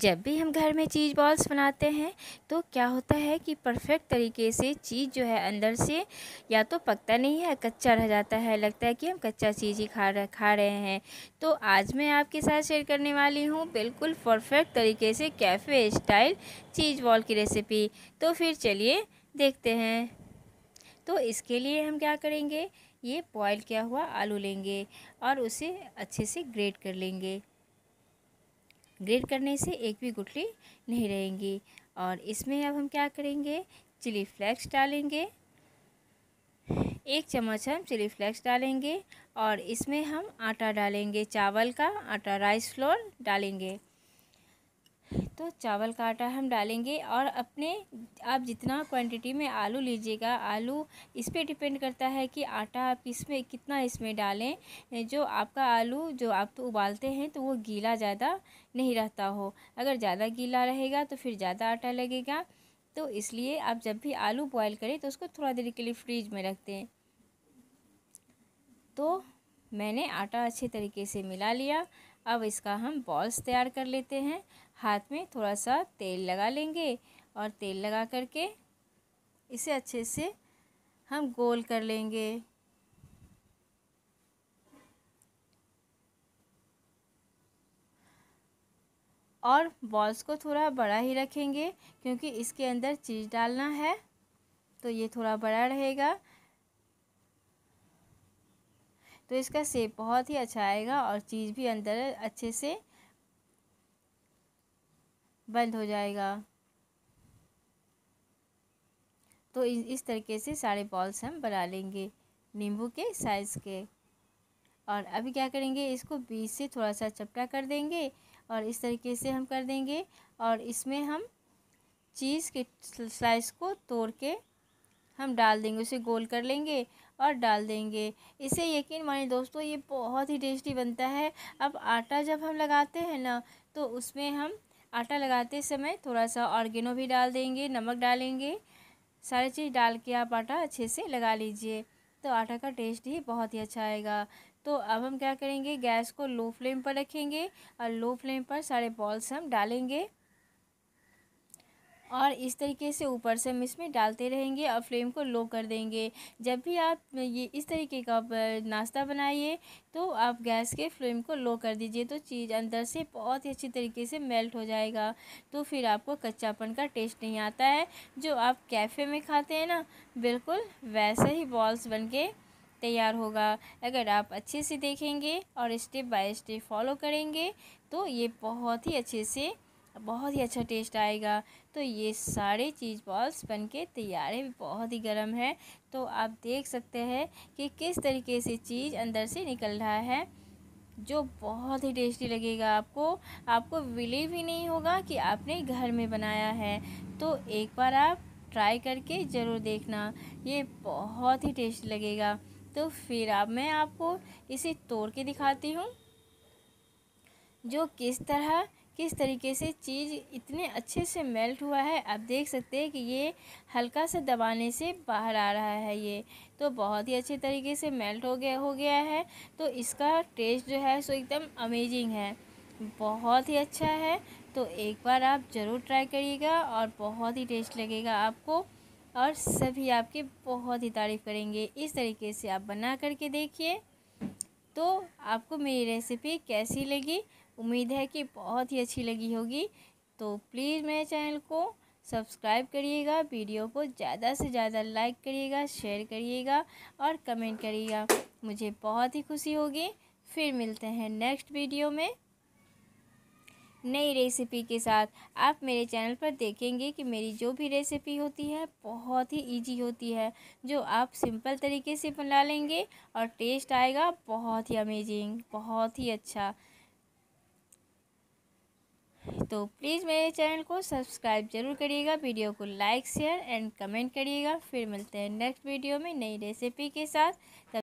जब भी हम घर में चीज़ बॉल्स बनाते हैं तो क्या होता है कि परफेक्ट तरीके से चीज़ जो है अंदर से या तो पकता नहीं है कच्चा रह जाता है लगता है कि हम कच्चा चीज़ ही खा रहे खा रहे हैं तो आज मैं आपके साथ शेयर करने वाली हूँ बिल्कुल परफेक्ट तरीके से कैफ़े स्टाइल चीज़ बॉल की रेसिपी तो फिर चलिए देखते हैं तो इसके लिए हम क्या करेंगे ये बॉयल किया हुआ आलू लेंगे और उसे अच्छे से ग्रेट कर लेंगे ग्रेट करने से एक भी गुठली नहीं रहेंगी और इसमें अब हम क्या करेंगे चिली फ्लेक्स डालेंगे एक चम्मच हम चिली फ्लेक्स डालेंगे और इसमें हम आटा डालेंगे चावल का आटा राइस फ्लोर डालेंगे तो चावल का आटा हम डालेंगे और अपने आप जितना क्वांटिटी में आलू लीजिएगा आलू इस पर डिपेंड करता है कि आटा आप इसमें कितना इसमें डालें जो आपका आलू जो आप तो उबालते हैं तो वो गीला ज़्यादा नहीं रहता हो अगर ज़्यादा गीला रहेगा तो फिर ज़्यादा आटा लगेगा तो इसलिए आप जब भी आलू बॉयल करें तो उसको थोड़ा देर के लिए फ्रिज में रख दें तो मैंने आटा अच्छे तरीके से मिला लिया अब इसका हम बॉल्स तैयार कर लेते हैं हाथ में थोड़ा सा तेल लगा लेंगे और तेल लगा करके इसे अच्छे से हम गोल कर लेंगे और बॉल्स को थोड़ा बड़ा ही रखेंगे क्योंकि इसके अंदर चीज़ डालना है तो ये थोड़ा बड़ा रहेगा तो इसका सेप बहुत ही अच्छा आएगा और चीज़ भी अंदर अच्छे से बंद हो जाएगा तो इस तरीके से सारे बॉल्स हम बना लेंगे नींबू के साइज़ के और अभी क्या करेंगे इसको बीच से थोड़ा सा चपटा कर देंगे और इस तरीके से हम कर देंगे और इसमें हम चीज़ के स्लाइस को तोड़ के हम डाल देंगे उसे गोल कर लेंगे और डाल देंगे इसे यकीन मानिए दोस्तों ये बहुत ही टेस्टी बनता है अब आटा जब हम लगाते हैं ना तो उसमें हम आटा लगाते समय थोड़ा सा ऑर्गेनो भी डाल देंगे नमक डालेंगे सारी चीज़ डाल के आप आटा अच्छे से लगा लीजिए तो आटा का टेस्ट ही बहुत ही अच्छा आएगा तो अब हम क्या करेंगे गैस को लो फ्लेम पर रखेंगे और लो फ्लेम पर सारे बॉल्स हम डालेंगे और इस तरीके से ऊपर से हम इसमें डालते रहेंगे और फ्लेम को लो कर देंगे जब भी आप ये इस तरीके का नाश्ता बनाइए तो आप गैस के फ्लेम को लो कर दीजिए तो चीज़ अंदर से बहुत ही अच्छी तरीके से मेल्ट हो जाएगा तो फिर आपको कच्चापन का टेस्ट नहीं आता है जो आप कैफ़े में खाते हैं ना बिल्कुल वैसे ही बॉल्स बन के तैयार होगा अगर आप अच्छे से देखेंगे और स्टेप बाय स्टेप फॉलो करेंगे तो ये बहुत ही अच्छे से बहुत ही अच्छा टेस्ट आएगा तो ये सारे चीज़ बॉल्स बन के तैयार है बहुत ही गर्म है तो आप देख सकते हैं कि किस तरीके से चीज़ अंदर से निकल रहा है जो बहुत ही टेस्टी लगेगा आपको आपको बिलीव ही नहीं होगा कि आपने घर में बनाया है तो एक बार आप ट्राई करके ज़रूर देखना ये बहुत ही टेस्टी लगेगा तो फिर अब आप मैं आपको इसे तोड़ के दिखाती हूँ जो किस तरह किस तरीके से चीज़ इतने अच्छे से मेल्ट हुआ है आप देख सकते हैं कि ये हल्का सा दबाने से बाहर आ रहा है ये तो बहुत ही अच्छे तरीके से मेल्ट हो गया हो गया है तो इसका टेस्ट जो है सो एकदम अमेजिंग है बहुत ही अच्छा है तो एक बार आप ज़रूर ट्राई करिएगा और बहुत ही टेस्ट लगेगा आपको और सभी आपकी बहुत ही तारीफ़ करेंगे इस तरीके से आप बना करके देखिए तो आपको मेरी रेसिपी कैसी लगी उम्मीद है कि बहुत ही अच्छी लगी होगी तो प्लीज़ मेरे चैनल को सब्सक्राइब करिएगा वीडियो को ज़्यादा से ज़्यादा लाइक करिएगा शेयर करिएगा और कमेंट करिएगा मुझे बहुत ही खुशी होगी फिर मिलते हैं नेक्स्ट वीडियो में नई रेसिपी के साथ आप मेरे चैनल पर देखेंगे कि मेरी जो भी रेसिपी होती है बहुत ही इजी होती है जो आप सिंपल तरीके से बना लेंगे और टेस्ट आएगा बहुत ही अमेजिंग बहुत ही अच्छा तो प्लीज़ मेरे चैनल को सब्सक्राइब जरूर करिएगा वीडियो को लाइक शेयर एंड कमेंट करिएगा फिर मिलते हैं नेक्स्ट वीडियो में नई रेसिपी के साथ